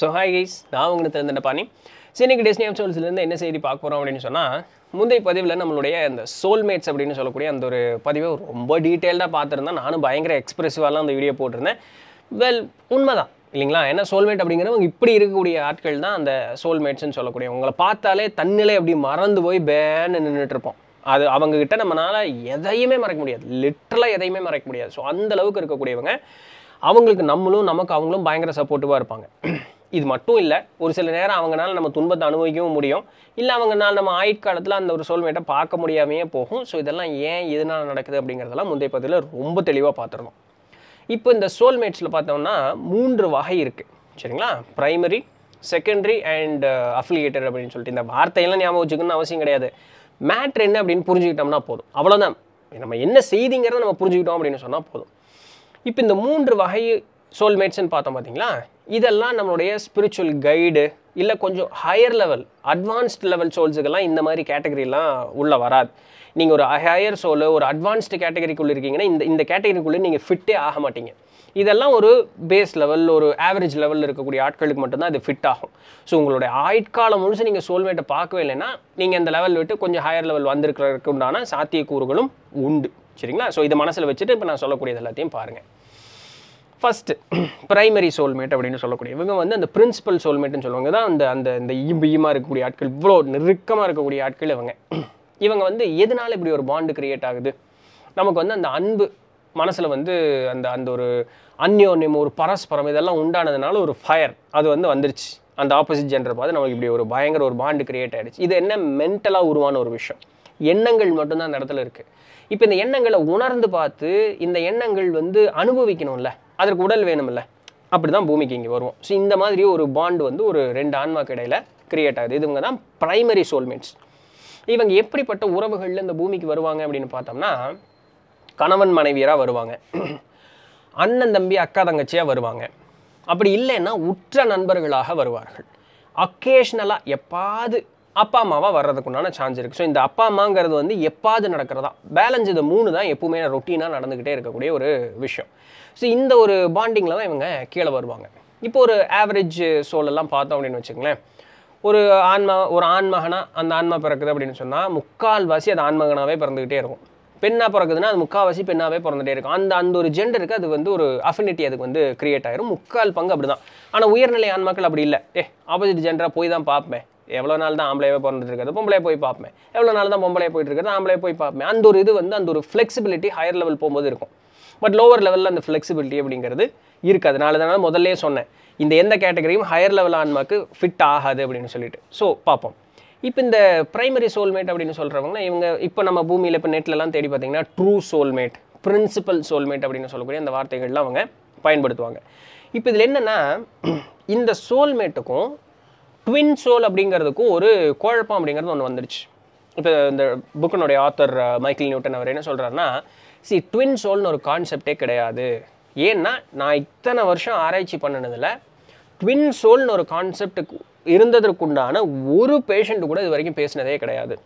so hi guys நான் உங்களுக்கு தெரிந்த பாணி சினிக்கு டிஸ்னி சோல்ஸ்லேருந்து என்ன செய்தி பார்க்க போகிறோம் அப்படின்னு சொன்னால் முந்தைய பதிவில் நம்மளுடைய அந்த சோல்மேட்ஸ் அப்படின்னு சொல்லக்கூடிய அந்த ஒரு பதிவை ரொம்ப டீட்டெயில்டாக பார்த்துருந்தேன் நானும் பயங்கர எக்ஸ்பிரசிவாலாம் அந்த வீடியோ போட்டிருந்தேன் வெல் உண்மைதான் இல்லைங்களா ஏன்னா சோல்மேட் அப்படிங்கிறவங்க இப்படி இருக்கக்கூடிய ஆட்கள் தான் அந்த சோல்மேட்ஸ்ன்னு சொல்லக்கூடிய உங்களை பார்த்தாலே தன்னிலை அப்படி மறந்து போய் பேன்னு நின்றுட்டுருப்போம் அது அவங்கக்கிட்ட நம்மளால் எதையுமே மறக்க முடியாது லிட்டரலாக எதையுமே மறக்க முடியாது ஸோ அந்தளவுக்கு இருக்கக்கூடியவங்க அவங்களுக்கு நம்மளும் நமக்கு அவங்களும் பயங்கர சப்போர்ட்டிவாக இருப்பாங்க இது மட்டும் இல்லை ஒரு சில நேரம் அவங்களால நம்ம துன்பத்தை அனுபவிக்கவும் முடியும் இல்லை அவங்கனால நம்ம ஆயுட்காலத்தில் அந்த ஒரு சோல்மேட்டை பார்க்க முடியாமையே போகும் ஸோ இதெல்லாம் ஏன் எதனால் நடக்குது அப்படிங்கிறதெல்லாம் முந்தைய பதிவில் ரொம்ப தெளிவாக பார்த்துடணும் இப்போ இந்த சோல்மேட்ஸில் பார்த்தோம்னா மூன்று வகை இருக்குது சரிங்களா ப்ரைமரி செகண்டரி அண்ட் அஃபிலியேட்டட் அப்படின்னு சொல்லிட்டு இந்த வார்த்தையெல்லாம் ஞாபகம் வச்சுக்கணும்னு அவசியம் கிடையாது மேட்ரு என்ன அப்படின்னு புரிஞ்சுக்கிட்டோம்னா போதும் அவ்வளோதான் நம்ம என்ன செய்திங்கிறத நம்ம புரிஞ்சுக்கிட்டோம் அப்படின்னு சொன்னால் போதும் இப்போ இந்த மூன்று வகை சோல்மேட்ஸ்ன்னு பார்த்தோம் பார்த்தீங்களா இதெல்லாம் நம்மளுடைய ஸ்பிரிச்சுவல் கைடு இல்லை கொஞ்சம் ஹையர் லெவல் அட்வான்ஸ்ட் லெவல் சோல்ஸுக்கெல்லாம் இந்த மாதிரி கேட்டகரிலாம் உள்ளே வராது நீங்கள் ஒரு ஹையர் சோலு ஒரு அட்வான்ஸ்டு கேட்டகரிக்குள்ளே இருக்கீங்கன்னா இந்த இந்த கேட்டகரிக்குள்ளே நீங்கள் ஃபிட்டே ஆக மாட்டீங்க இதெல்லாம் ஒரு பேஸ் லெவல் ஒரு ஆவரேஜ் லெவலில் இருக்கக்கூடிய ஆட்களுக்கு மட்டும்தான் அது ஃபிட் ஆகும் ஸோ உங்களுடைய ஆயுட்காலம் முழுசு நீங்கள் சோல்மேட்டை பார்க்கவே இல்லைன்னா நீங்கள் அந்த லெவல் விட்டு கொஞ்சம் ஹையர் லெவல் வந்திருக்கிறதுக்கு உண்டான சாத்தியக்கூறுகளும் உண்டு சரிங்களா ஸோ இதை மனசில் வச்சுட்டு இப்போ நான் சொல்லக்கூடியது எல்லாத்தையும் பாருங்கள் ஃபஸ்ட்டு ப்ரைமரி சோல்மேட் அப்படின்னு சொல்லக்கூடிய இவங்க வந்து அந்த பிரின்சிபல் சோல்மேட்னு சொல்லுவாங்க தான் அந்த அந்த இந்த ஈபியமாக இருக்கக்கூடிய ஆட்கள் இவ்வளோ நெருக்கமாக இருக்கக்கூடிய ஆட்கள் இவங்க இவங்க வந்து எதனால் இப்படி ஒரு பாண்டு கிரியேட் ஆகுது நமக்கு வந்து அந்த அன்பு மனசில் வந்து அந்த அந்த ஒரு அந்யோன்யம் ஒரு பரஸ்பரம் இதெல்லாம் உண்டானதுனால ஒரு ஃபயர் அது வந்து வந்துருச்சு அந்த ஆப்போசிட் ஜென்டர் பார்த்து நமக்கு இப்படி ஒரு பயங்கர ஒரு பாண்டு கிரியேட் ஆகிடுச்சு இது என்ன மென்டலாக உருவான ஒரு விஷயம் எண்ணங்கள் மட்டும்தான் அந்த இடத்துல இருக்குது இப்போ இந்த எண்ணங்களை உணர்ந்து பார்த்து இந்த எண்ணங்கள் வந்து அனுபவிக்கணும்ல அதற்கு உடல் வேணுமில்ல அப்படி தான் பூமிக்கு இங்கே வருவோம் ஸோ இந்த மாதிரி ஒரு பாண்ட் வந்து ஒரு ரெண்டு ஆன்மாக்கு இடையில் கிரியேட் ஆகுது இதுவங்க தான் ப்ரைமரி சோல்மேட்ஸ் இவங்க எப்படிப்பட்ட உறவுகளில் இந்த பூமிக்கு வருவாங்க அப்படின்னு பார்த்தோம்னா கணவன் மனைவியராக வருவாங்க அண்ணன் தம்பி அக்கா தங்கச்சியாக வருவாங்க அப்படி இல்லைன்னா உற்ற நண்பர்களாக வருவார்கள் அக்கேஷ்னலாக எப்பாவது அப்பா அம்மாவாக வர்றதுக்குண்டான சான்ஸ் இருக்குது ஸோ இந்த அப்பா அம்மாங்கிறது வந்து எப்பாவது நடக்கிறதா பேலன்ஸ் இது மூணு தான் எப்பவுமே ரொட்டீனாக நடந்துக்கிட்டே இருக்கக்கூடிய ஒரு விஷயம் ஸோ இந்த ஒரு பாண்டிங்கில் தான் இவங்க கீழே வருவாங்க இப்போ ஒரு ஆவரேஜ் சோலெல்லாம் பார்த்தோம் அப்படின்னு வச்சுங்களேன் ஒரு ஆன்மா ஒரு ஆன்மகனாக அந்த ஆன்மா பிறக்குது அப்படின்னு சொன்னால் முக்கால்வாசி அது ஆன்மகனாகவே பிறந்துக்கிட்டே இருக்கும் பெண்ணாக பிறக்குதுன்னா அது முக்கால்வாசி பெண்ணாகவே பிறந்துகிட்டே இருக்கும் அந்த அந்த ஒரு ஜெண்டருக்கு அது வந்து ஒரு அஃபினிட்டி அதுக்கு வந்து க்ரியேட் ஆகிரும் முக்கால் பங்கு அப்படி தான் ஆனால் உயர்நிலை ஆன்மாக்கள் அப்படி இல்லை ஏ ஆப்போசிட் ஜெண்டராக போய் தான் பார்ப்பேன் எவ்வளோ நாள் தான் ஆம்பளையே பிறந்துட்டு பொம்பளையை போய் பார்ப்பேன் எவ்வளோ நாள் தான் பொம்பளையை போயிட்டு இருக்கிறது ஆம்பளையை போய் பார்ப்பேன் அந்த ஒரு இது வந்து அந்த ஒரு ஃப்ளெக்சிபிலிட்டி ஹையர் லெவல் போகும்போது இருக்கும் பட் லோவர் லெவலில் அந்த ஃப்ளெக்சிபிலிட்டி அப்படிங்கிறது இருக்குது அதனால தான் முதல்லே சொன்னேன் இந்த எந்த கேட்டகரியும் ஹையர் லெவல் ஆன்மாக்கு ஃபிட் ஆகாது அப்படின்னு சொல்லிட்டு ஸோ பார்ப்போம் இப்போ இந்த ப்ரைமரி சோல்மேட் அப்படின்னு சொல்கிறவங்கன்னா இவங்க இப்போ நம்ம பூமியில் இப்போ நெட்லலாம் தேடி பார்த்தீங்கன்னா ட்ரூ சோல்மேட் பிரின்சிபல் சோல்மேட் அப்படின்னு சொல்லக்கூடிய அந்த வார்த்தைகள்லாம் அவங்க பயன்படுத்துவாங்க இப்போ இதில் என்னென்னா இந்த சோல்மேட்டுக்கும் ட்வின் சோல் அப்படிங்கிறதுக்கும் ஒரு குழப்பம் அப்படிங்கிறது ஒன்று வந்துருச்சு இப்போ இந்த புக்கினுடைய ஆத்தர் மைக்கேல் நியூட்டன் அவர் என்ன சொல்கிறாருன்னா சி ட்வின் சோல்னு ஒரு கான்செப்டே கிடையாது ஏன்னா நான் இத்தனை வருஷம் ஆராய்ச்சி பண்ணினதில் ட்வின் சோல்னு ஒரு கான்செப்டுக்கு இருந்ததற்குண்டான ஒரு பேஷண்ட்டு கூட இது வரைக்கும் பேசினதே கிடையாது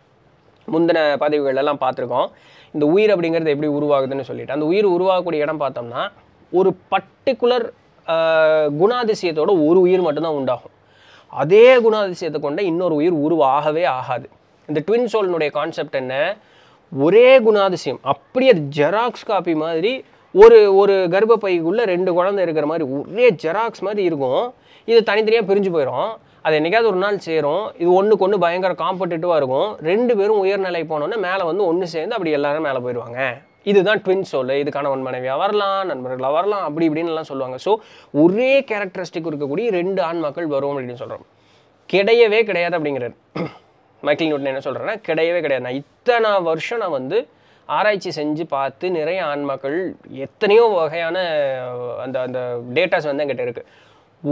முந்தின பதவிகளெல்லாம் பார்த்துருக்கோம் இந்த உயிர் அப்படிங்கிறது எப்படி உருவாகுதுன்னு சொல்லிட்டு அந்த உயிர் உருவாகக்கூடிய இடம் பார்த்தோம்னா ஒரு பர்டிகுலர் குணாதிசயத்தோட ஒரு உயிர் மட்டும்தான் உண்டாகும் அதே குணாதிசயத்தை கொண்ட இன்னொரு உயிர் உருவாகவே ஆகாது இந்த ட்வின் சோல்னுடைய கான்செப்ட் என்ன ஒரே குணாதிசயம் அப்படியே ஜெராக்ஸ் காப்பி மாதிரி ஒரு ஒரு கர்ப்பப்பைக்குள்ளே ரெண்டு குழந்தை இருக்கிற மாதிரி ஒரே ஜெராக்ஸ் மாதிரி இருக்கும் இது தனித்தனியாக பிரிஞ்சு போயிடும் அது என்றைக்காவது ஒரு நாள் சேரும் இது ஒன்றுக்கு ஒன்று பயங்கர காம்படிட்டிவாக இருக்கும் ரெண்டு பேரும் உயர்நிலை போனோன்னே மேலே வந்து ஒன்று சேர்ந்து அப்படி எல்லாரும் மேலே போயிடுவாங்க இதுதான் ட்வின் சோல் இது கணவன் மனைவியாக வரலாம் நண்பர்களாக வரலாம் அப்படி இப்படின்னுலாம் சொல்லுவாங்க ஸோ ஒரே கேரக்டரிஸ்டிக் இருக்கக்கூடிய ரெண்டு ஆண் மக்கள் வரும் அப்படின்னு சொல்கிறோம் கிடையவே கிடையாது அப்படிங்கிறார் மைக்கேல் நியூட்டன் என்ன சொல்கிறேன்னா கிடையவே கிடையாது நான் இத்தனை வருஷம் நான் வந்து ஆராய்ச்சி செஞ்சு பார்த்து நிறைய ஆன்மாக்கள் எத்தனையோ வகையான அந்த அந்த டேட்டாஸ் வந்து என்கிட்ட இருக்குது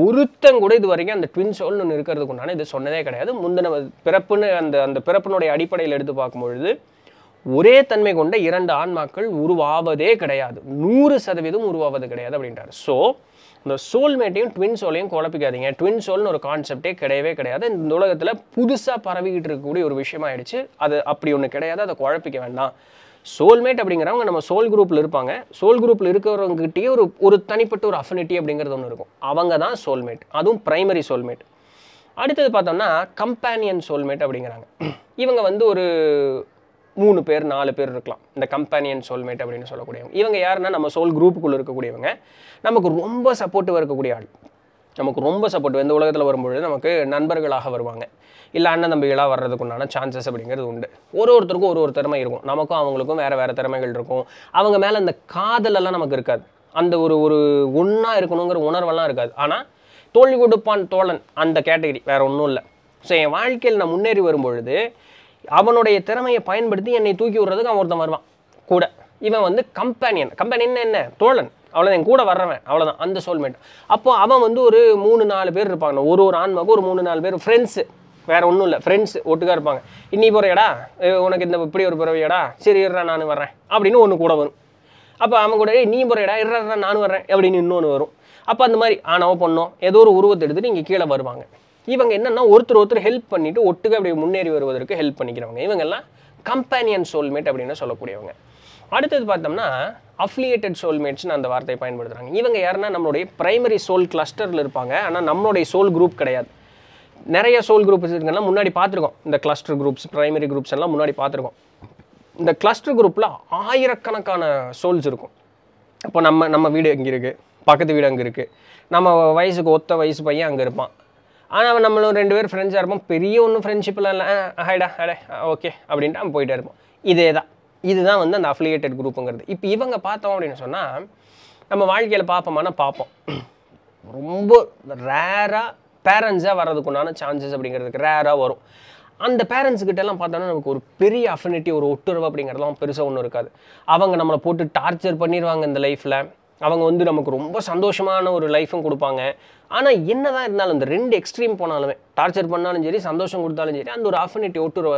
ஒருத்தன் கூட இது வரைக்கும் அந்த ட்வின் சோல்னு ஒன்று இருக்கிறதுக்கு உண்டான இது சொன்னதே கிடையாது முந்தின பிறப்புன்னு அந்த அந்த பிறப்பினுடைய அடிப்படையில் எடுத்து பார்க்கும்பொழுது ஒரே தன்மை கொண்ட இரண்டு ஆன்மாக்கள் உருவாவதே கிடையாது நூறு சதவீதம் உருவாவது கிடையாது அப்படின்றார் ஸோ இந்த சோல்மேட்டையும் ட்வின் சோலையும் குழப்பிக்காதீங்க ட்வின் சோல்னு ஒரு கான்செப்டே கிடையவே கிடையாது இந்த உலகத்தில் புதுசாக பரவிக்கிட்டு இருக்கக்கூடிய ஒரு விஷயமாயிடுச்சு அது அப்படி ஒன்று கிடையாது அதை குழப்பிக்க வேண்டாம் சோல்மேட் அப்படிங்கிறவங்க நம்ம சோல் குரூப்பில் இருப்பாங்க சோல் குரூப்பில் இருக்கிறவங்ககிட்டயே ஒரு ஒரு தனிப்பட்ட ஒரு அஃபினிட்டி அப்படிங்கிறது ஒன்று இருக்கும் அவங்க தான் சோல்மேட் அதுவும் பிரைமரி சோல்மேட் அடுத்தது பார்த்தோம்னா கம்பேனியன் சோல்மேட் அப்படிங்கிறாங்க இவங்க வந்து ஒரு மூணு பேர் நாலு பேர் இருக்கலாம் இந்த கம்பேனியன் சோல்மேட் அப்படின்னு சொல்லக்கூடியவங்க இவங்க யாருன்னா நம்ம சோல் குரூப்புக்குள்ளே இருக்கக்கூடியவங்க நமக்கு ரொம்ப சப்போர்ட்டு இருக்கக்கூடிய ஆள் நமக்கு ரொம்ப சப்போர்ட் இந்த உலகத்தில் வரும்பொழுது நமக்கு நண்பர்களாக வருவாங்க இல்லை அண்ணன் தம்பிகளாக வர்றதுக்கு உண்டான சான்சஸ் அப்படிங்கிறது உண்டு ஒரு ஒருத்தருக்கும் ஒரு ஒரு திறமை இருக்கும் நமக்கும் அவங்களுக்கும் வேறு வேறு திறமைகள் இருக்கும் அவங்க மேலே அந்த காதலெல்லாம் நமக்கு இருக்காது அந்த ஒரு ஒரு ஒன்றா இருக்கணுங்கிற உணர்வெல்லாம் இருக்காது ஆனால் தோல்வி கொடுப்பான் தோழன் அந்த கேட்டகரி வேறு ஒன்றும் இல்லை ஸோ என் வாழ்க்கையில் நான் முன்னேறி வரும்பொழுது அவனுடைய திறமையை பயன்படுத்தி என்னை தூக்கி விடுறதுக்கு அவன் ஒருத்தன் வருவான் கூட இவன் வந்து கம்பேனியன் கம்பேனியன் என்ன தோழன் அவ்வளோதான் என் கூட வர்றவன் அவ்வளோதான் அந்த சோல்மேட் அப்போ அவன் வந்து ஒரு மூணு நாலு பேர் இருப்பாங்க ஒரு ஒரு ஆன்மாவுக்கு ஒரு மூணு நாலு பேர் ஃப்ரெண்ட்ஸு வேறு ஒன்றும் இல்லை ஃப்ரெண்ட்ஸ் ஒட்டுக்காக இருப்பாங்க இன்னி போகிறையடா உனக்கு இந்த இப்படி ஒரு பிறவையடா சரி இருறா நான் வர்றேன் அப்படின்னு ஒன்று கூட வரும் அப்போ அவன் கூட நீ போகிறையடா இருறா நானும் வர்றேன் அப்படின்னு இன்னொன்று வரும் அப்போ அந்த மாதிரி ஆனவோ பொண்ணோ ஏதோ ஒரு உருவத்தை எடுத்துகிட்டு இங்கே கீழே வருவாங்க இவங்க என்னென்னா ஒருத்தர் ஒருத்தர் ஹெல்ப் பண்ணிவிட்டு ஒட்டுக்க அப்படி முன்னேறி வருவதற்கு ஹெல்ப் பண்ணிக்கிறவங்க இவங்கெல்லாம் கம்பேனியன் சோல்மேட் அப்படின்னு சொல்லக்கூடியவங்க அடுத்தது பார்த்தோம்னா அஃப்லியேட்டட் சோல்மேட்ஸ்னு அந்த வார்த்தையை பயன்படுத்துகிறாங்க இவங்க யாருன்னா நம்மளுடைய பிரைமரி சோல் கிளஸ்டரில் இருப்பாங்க ஆனால் நம்மளுடைய சோல் குரூப் கிடையாது நிறைய சோல் குரூப்ஸ் இருக்குன்னா முன்னாடி பார்த்துருக்கோம் இந்த கிளஸ்டர் குரூப்ஸ் ப்ரைமரி குரூப்ஸ் எல்லாம் முன்னாடி பார்த்துருக்கோம் இந்த கிளஸ்டர் குரூப்பில் ஆயிரக்கணக்கான சோல்ஸ் இருக்கும் இப்போ நம்ம நம்ம வீடு இங்கே இருக்குது பக்கத்து வீடு அங்கே இருக்குது நம்ம வயசுக்கு ஒத்த வயசு பையன் அங்கே இருப்பான் ஆனால் நம்மளும் ரெண்டு பேரும் ஃப்ரெண்ட்ஸாக இருப்போம் பெரிய ஒன்றும் ஃப்ரெண்ட்ஷிப்லாம் இல்லை ஹைடா ஹடே ஓகே அப்படின்ட்டு அவன் போயிட்டே இருப்போம் இதே தான் இதுதான் வந்து அந்த அஃபிலியேட்டட் குரூப்புங்கிறது இப்போ இவங்க பார்த்தோம் அப்படின்னு சொன்னால் நம்ம வாழ்க்கையில் பார்ப்போமானா பார்ப்போம் ரொம்ப ரேராக பேரண்ட்ஸாக வர்றதுக்குண்டான சான்சஸ் அப்படிங்கிறதுக்கு ரேராக வரும் அந்த பேரண்ட்ஸ்கிட்டலாம் பார்த்தோன்னா நமக்கு ஒரு பெரிய அஃபினிட்டி ஒரு ஒட்டுறவு அப்படிங்கிறதுலாம் பெருசாக ஒன்றும் இருக்காது அவங்க நம்மளை போட்டு டார்ச்சர் பண்ணிடுவாங்க இந்த லைஃப்பில் அவங்க வந்து நமக்கு ரொம்ப சந்தோஷமான ஒரு லைஃப்பும் கொடுப்பாங்க ஆனால் என்ன தான் இருந்தாலும் அந்த ரெண்டு எக்ஸ்ட்ரீம் போனாலுமே டார்ச்சர் பண்ணாலும் சரி சந்தோஷம் கொடுத்தாலும் சரி அந்த ஒரு ஆஃபினிட்டி ஒட்டுற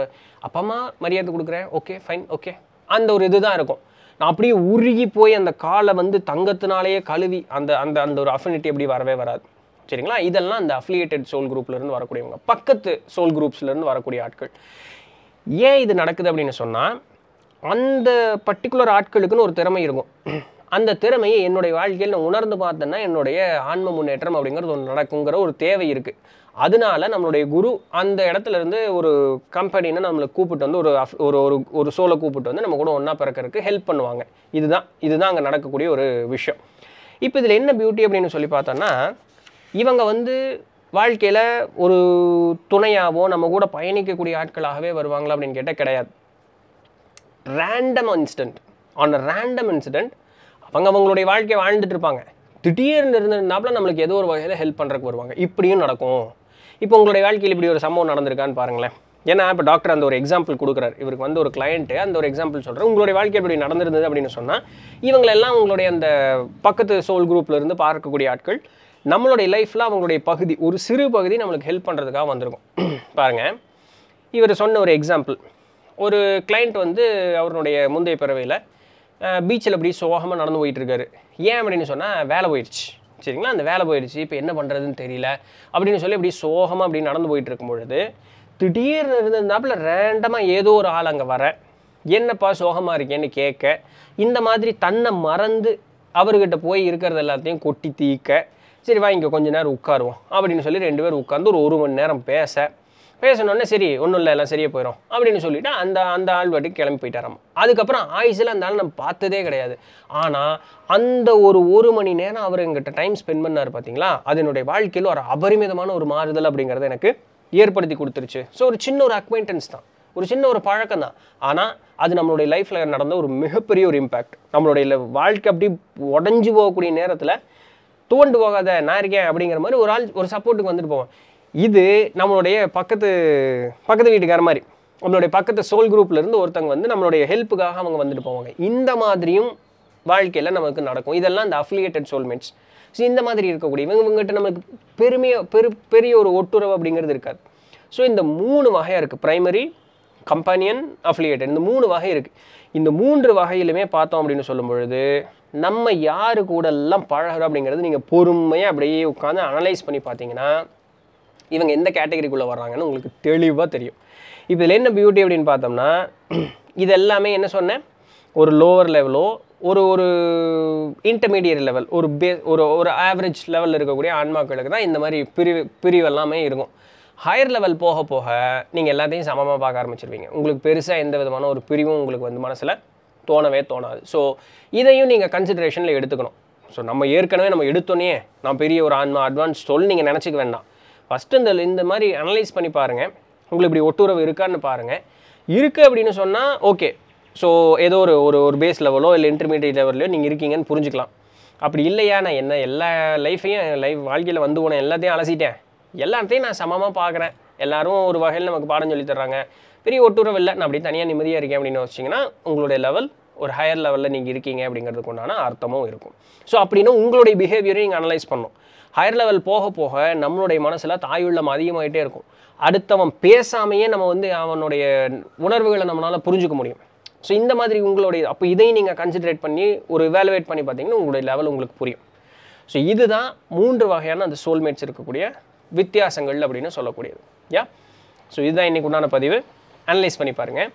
அப்பா அம்மா மரியாதை கொடுக்குறேன் ஓகே ஃபைன் ஓகே அந்த ஒரு இது தான் இருக்கும் நான் அப்படியே உருகி போய் அந்த காலை வந்து தங்கத்தினாலேயே கழுவி அந்த அந்த அந்த ஒரு அஃபினிட்டி அப்படி வரவே வராது சரிங்களா இதெல்லாம் அந்த அஃபிலியேட்டட் சோல் குரூப்லேருந்து வரக்கூடியவங்க பக்கத்து சோல் குரூப்ஸ்லேருந்து வரக்கூடிய ஆட்கள் ஏன் இது நடக்குது அப்படின்னு சொன்னால் அந்த பர்டிகுலர் ஆட்களுக்குன்னு ஒரு திறமை இருக்கும் அந்த திறமையை என்னுடைய வாழ்க்கையில் நான் உணர்ந்து பார்த்தேன்னா என்னுடைய ஆன்ம முன்னேற்றம் அப்படிங்கிறது ஒன்று நடக்குங்கிற ஒரு தேவை இருக்குது அதனால நம்மளுடைய குரு அந்த இடத்துல இருந்து ஒரு கம்பெனின்னு நம்மளை கூப்பிட்டு வந்து ஒரு ஒரு ஒரு ஒரு சோலை கூப்பிட்டு வந்து நம்ம கூட ஒன்றா பிறக்கிறதுக்கு ஹெல்ப் பண்ணுவாங்க இதுதான் இதுதான் அங்கே நடக்கக்கூடிய ஒரு விஷயம் இப்போ இதில் என்ன பியூட்டி அப்படின்னு சொல்லி பார்த்தோன்னா இவங்க வந்து வாழ்க்கையில் ஒரு துணையாகவோ நம்ம கூட பயணிக்கக்கூடிய ஆட்களாகவே வருவாங்களா அப்படின்னு கேட்டால் கிடையாது random incident and random incident அவங்க அவங்களுடைய வாழ்க்கையை வாழ்ந்துட்டு இருப்பாங்க திடீர்னு இருந்திருந்தாப்புல நம்மளுக்கு ஏதோ ஒரு வகையில் ஹெல்ப் பண்ணுறக்கு வருவாங்க இப்படியும் நடக்கும் இப்போ உங்களுடைய வாழ்க்கையில் இப்படி ஒரு சம்பவம் நடந்திருக்கான்னு பாருங்களேன் ஏன்னா இப்போ டாக்டர் அந்த ஒரு எக்ஸாம்பிள் கொடுக்குறாரு இவருக்கு வந்து ஒரு கிளையண்ட்டு அந்த ஒரு எக்ஸாம்பிள் சொல்கிறார் உங்களுடைய வாழ்க்கை இப்படி நடந்திருந்தது அப்படின்னு சொன்னால் இவங்களெல்லாம் உங்களுடைய அந்த பக்கத்து சோல் குரூப்பில் இருந்து பார்க்கக்கூடிய ஆட்கள் நம்மளுடைய லைஃப்பில் அவங்களுடைய பகுதி ஒரு சிறு பகுதி நம்மளுக்கு ஹெல்ப் பண்ணுறதுக்காக வந்திருக்கும் பாருங்கள் இவர் சொன்ன ஒரு எக்ஸாம்பிள் ஒரு கிளைண்ட் வந்து அவருடைய முந்தைய பிறவையில் பீச்சில் அப்படி சோகமாக நடந்து போயிட்டுருக்காரு ஏன் அப்படின்னு சொன்னால் வேலை போயிடுச்சு சரிங்களா அந்த வேலை போயிடுச்சு இப்போ என்ன பண்ணுறதுன்னு தெரியல அப்படின்னு சொல்லி அப்படி சோகமாக அப்படி நடந்து போயிட்டு இருக்கும் பொழுது திடீர்னு இருந்திருந்தாப்புல ரேண்டமாக ஏதோ ஒரு ஆள் அங்கே வர என்னப்பா சோகமாக இருக்கேன்னு கேட்க இந்த மாதிரி தன்னை மறந்து அவர்கிட்ட போய் இருக்கிறது எல்லாத்தையும் கொட்டி தீக்க சரி வா இங்கே கொஞ்ச நேரம் உட்காருவோம் அப்படின்னு சொல்லி ரெண்டு பேர் உட்காந்து ஒரு ஒரு மணி நேரம் பேச பேசணுன்னே சரி ஒன்றும் இல்லை எல்லாம் சரியாக போயிடும் அப்படின்னு சொல்லிவிட்டு அந்த அந்த ஆள் வாட்டி கிளம்பி போயிட்டாராம் அதுக்கப்புறம் ஆயுசில் அந்த ஆள் நம்ம பார்த்ததே கிடையாது ஆனால் அந்த ஒரு ஒரு மணி நேரம் அவர் எங்கிட்ட டைம் ஸ்பெண்ட் பண்ணார் பார்த்தீங்களா அதனுடைய வாழ்க்கையில் ஒரு அபரிமிதமான ஒரு மாறுதல் அப்படிங்கிறத எனக்கு ஏற்படுத்தி கொடுத்துருச்சு ஸோ ஒரு சின்ன ஒரு அக்வைண்டன்ஸ் தான் ஒரு சின்ன ஒரு பழக்கம் தான் ஆனால் அது நம்மளுடைய லைஃப்பில் நடந்த ஒரு மிகப்பெரிய ஒரு இம்பேக்ட் நம்மளுடைய வாழ்க்கை அப்படி உடஞ்சி போகக்கூடிய நேரத்தில் தூண்டு போகாத நான் இருக்கேன் அப்படிங்கிற மாதிரி ஒரு ஆள் ஒரு சப்போர்ட்டுக்கு வந்துட்டு போவேன் இது நம்மளுடைய பக்கத்து பக்கத்து வீட்டுக்கார மாதிரி நம்மளுடைய பக்கத்து சோல் குரூப்லேருந்து ஒருத்தவங்க வந்து நம்மளுடைய ஹெல்ப்புக்காக அவங்க வந்துட்டு போவாங்க இந்த மாதிரியும் வாழ்க்கையில் நமக்கு நடக்கும் இதெல்லாம் இந்த அஃபிலியேட்டட் சோல்மேட்ஸ் ஸோ இந்த மாதிரி இருக்கக்கூடிய இவங்க இவங்ககிட்ட நமக்கு பெருமையாக பெரு பெரிய ஒரு ஒட்டுறவு அப்படிங்கிறது இருக்காது ஸோ இந்த மூணு வகையாக இருக்குது ப்ரைமரி கம்பானியன் அஃபிலியேட்டட் இந்த மூணு வகை இருக்குது இந்த மூன்று வகையிலுமே பார்த்தோம் அப்படின்னு சொல்லும் பொழுது நம்ம யாரு கூடெல்லாம் பழகிறோம் அப்படிங்கிறது நீங்கள் பொறுமையாக அப்படியே உட்காந்து அனலைஸ் பண்ணி பார்த்தீங்கன்னா இவங்க எந்த கேட்டகரிக்குள்ளே வர்றாங்கன்னு உங்களுக்கு தெளிவாக தெரியும் இதில் என்ன பியூட்டி அப்படின்னு பார்த்தோம்னா இது எல்லாமே என்ன சொன்னேன் ஒரு லோவர் லெவலோ ஒரு ஒரு இன்டர்மீடியட் லெவல் ஒரு பே ஒரு ஒரு ஆவரேஜ் லெவலில் இருக்கக்கூடிய ஆன்மாக்களுக்கு தான் இந்த மாதிரி பிரிவு பிரிவு எல்லாமே இருக்கும் ஹையர் லெவல் போக போக நீங்கள் எல்லாத்தையும் சமமாக பார்க்க ஆரம்பிச்சிருவீங்க உங்களுக்கு பெருசாக எந்த விதமான ஒரு பிரிவும் உங்களுக்கு வந்து மனசில் தோணவே தோணாது ஸோ இதையும் நீங்கள் கன்சிடரேஷனில் எடுத்துக்கணும் ஸோ நம்ம ஏற்கனவே நம்ம எடுத்தோன்னே நான் பெரிய ஒரு ஆன்மா அட்வான்ஸ் சொல்லி நீங்கள் நினச்சிக்க வேண்டாம் ஃபஸ்ட்டு இந்த இந்த மாதிரி அனலைஸ் பண்ணி பாருங்கள் உங்களுக்கு இப்படி ஒட்டுறவு இருக்கான்னு பாருங்கள் இருக்குது அப்படின்னு சொன்னால் ஓகே ஸோ ஏதோ ஒரு ஒரு ஒரு பேஸ் லெவலோ இல்லை இன்டர்மீடியட் லெவலையோ நீங்கள் இருக்கீங்கன்னு புரிஞ்சுக்கலாம் அப்படி இல்லையா நான் என்ன எல்லா லைஃப்பையும் லைஃப் வாழ்க்கையில் வந்து போனேன் எல்லாத்தையும் அலசிட்டேன் எல்லாத்தையும் நான் சமமாக பார்க்குறேன் எல்லோரும் ஒரு வகையில் நமக்கு பாடம் சொல்லி தர்றாங்க பெரிய ஒட்டுறவு இல்லை நான் அப்படியே தனியாக நிம்மதியாக இருக்கேன் அப்படின்னு வச்சிங்கன்னா உங்களுடைய லெவல் ஒரு ஹையர் லெவலில் நீங்கள் இருக்கீங்க அப்படிங்கிறதுக்கு உண்டான அர்த்தமும் இருக்கும் ஸோ அப்படின்னா உங்களுடைய பிஹேவியரை நீங்கள் அனலைஸ் பண்ணணும் ஹையர் லெவல் போக போக நம்மளுடைய மனசில் தாயுள்ளம் அதிகமாகிட்டே இருக்கும் அடுத்தவன் பேசாமையே நம்ம வந்து அவனுடைய உணர்வுகளை நம்மளால் புரிஞ்சுக்க முடியும் ஸோ இந்த மாதிரி உங்களுடைய அப்போ இதையும் நீங்கள் கன்சிடரேட் பண்ணி ஒரு இவாலுவேட் பண்ணி பார்த்தீங்கன்னா உங்களுடைய லெவல் உங்களுக்கு புரியும் ஸோ இதுதான் மூன்று வகையான அந்த சோல்மேட்ஸ் இருக்கக்கூடிய வித்தியாசங்கள் அப்படின்னு சொல்லக்கூடியது யா ஸோ இதுதான் இன்றைக்கு உண்டான பதிவு அனலைஸ் பண்ணி பாருங்கள்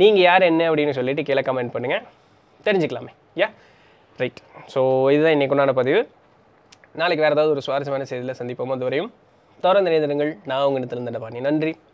நீங்கள் யார் என்ன அப்படின்னு சொல்லிட்டு கீழே கமெண்ட் பண்ணுங்கள் தெரிஞ்சுக்கலாமே யா ரைட் ஸோ இதுதான் இன்றைக்கு உண்டான பதிவு நாளைக்கு வேறு ஏதாவது ஒரு சுவாரஸ்யமான செய்தியில் சந்திப்போம் அதுவரையும் வரையும் தொடர்ந்து நினைந்திருங்கள் நான் உங்கள் நிறுத்திருந்த பாண்டி நன்றி